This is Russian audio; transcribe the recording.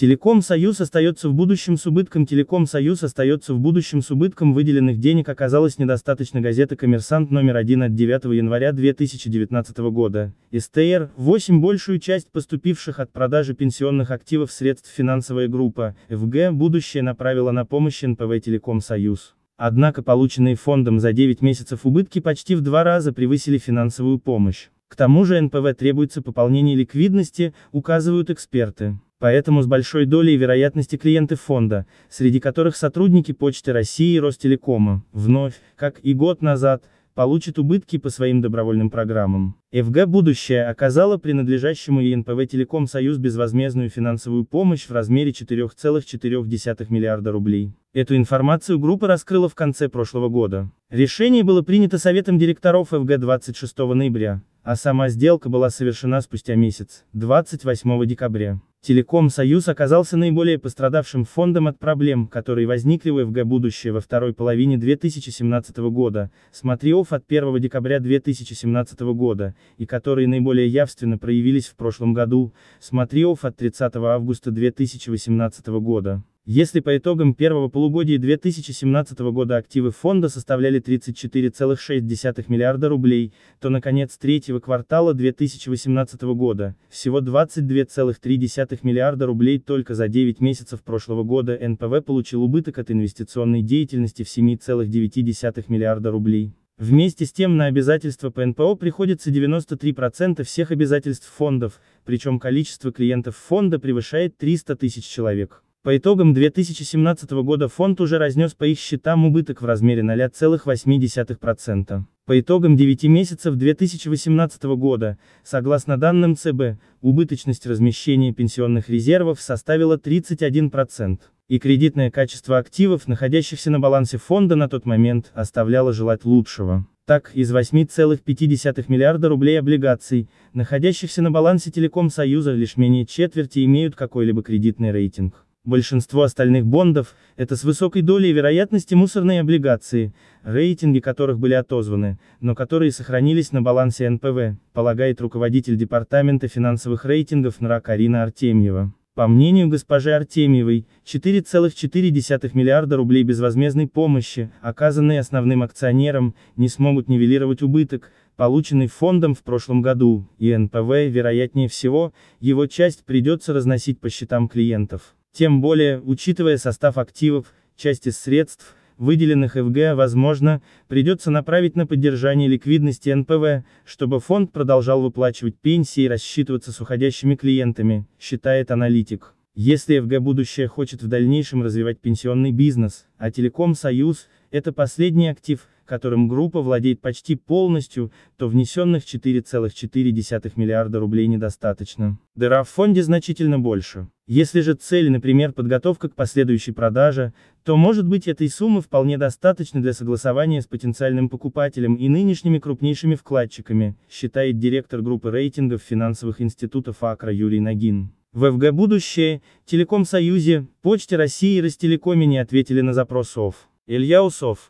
Телеком Союз остается в будущем с убытком Телеком Союз остается в будущем с убытком выделенных денег оказалось недостаточно газеты «Коммерсант» номер 1 от 9 января 2019 года, СТР, 8 большую часть поступивших от продажи пенсионных активов средств финансовая группа, ФГ «Будущее» направила на помощь НПВ «Телеком Союз». Однако полученные фондом за 9 месяцев убытки почти в два раза превысили финансовую помощь. К тому же НПВ требуется пополнение ликвидности, указывают эксперты. Поэтому с большой долей вероятности клиенты фонда, среди которых сотрудники Почты России и Ростелекома, вновь, как и год назад, получат убытки по своим добровольным программам. ФГ «Будущее» оказала принадлежащему ЕНПВ «Телеком Союз» безвозмездную финансовую помощь в размере 4,4 миллиарда рублей. Эту информацию группа раскрыла в конце прошлого года. Решение было принято Советом директоров ФГ 26 ноября, а сама сделка была совершена спустя месяц, 28 декабря. Телеком Союз оказался наиболее пострадавшим фондом от проблем, которые возникли в ФГ «Будущее» во второй половине 2017 года, смотриов от 1 декабря 2017 года, и которые наиболее явственно проявились в прошлом году, смотриов от 30 августа 2018 года. Если по итогам первого полугодия 2017 года активы фонда составляли 34,6 миллиарда рублей, то на конец третьего квартала 2018 года, всего 22,3 миллиарда рублей только за 9 месяцев прошлого года НПВ получил убыток от инвестиционной деятельности в 7,9 миллиарда рублей. Вместе с тем на обязательства по НПО приходится 93% всех обязательств фондов, причем количество клиентов фонда превышает 300 тысяч человек. По итогам 2017 года фонд уже разнес по их счетам убыток в размере 0,8%. По итогам 9 месяцев 2018 года, согласно данным ЦБ, убыточность размещения пенсионных резервов составила 31%, и кредитное качество активов, находящихся на балансе фонда на тот момент, оставляло желать лучшего. Так, из 8,5 миллиарда рублей облигаций, находящихся на балансе Телеком Союза, лишь менее четверти имеют какой-либо кредитный рейтинг. Большинство остальных бондов – это с высокой долей вероятности мусорные облигации, рейтинги которых были отозваны, но которые сохранились на балансе НПВ, полагает руководитель Департамента финансовых рейтингов НРА Арина Артемьева. По мнению госпожи Артемьевой, 4,4 миллиарда рублей безвозмездной помощи, оказанные основным акционерам, не смогут нивелировать убыток, полученный фондом в прошлом году, и НПВ, вероятнее всего, его часть придется разносить по счетам клиентов. Тем более, учитывая состав активов, часть из средств, выделенных ФГ, возможно, придется направить на поддержание ликвидности НПВ, чтобы фонд продолжал выплачивать пенсии и рассчитываться с уходящими клиентами, считает аналитик. Если ФГ «Будущее» хочет в дальнейшем развивать пенсионный бизнес, а Телеком «Союз» Это последний актив, которым группа владеет почти полностью, то внесенных 4,4 миллиарда рублей недостаточно. Дыра в фонде значительно больше. Если же цель, например, подготовка к последующей продаже, то может быть этой суммы вполне достаточно для согласования с потенциальным покупателем и нынешними крупнейшими вкладчиками, считает директор группы рейтингов финансовых институтов АКРА Юрий Нагин. В ФГ «Будущее», Телеком Союзе, Почте России и Ростелекоме не ответили на запрос ОФ. Илья Усов.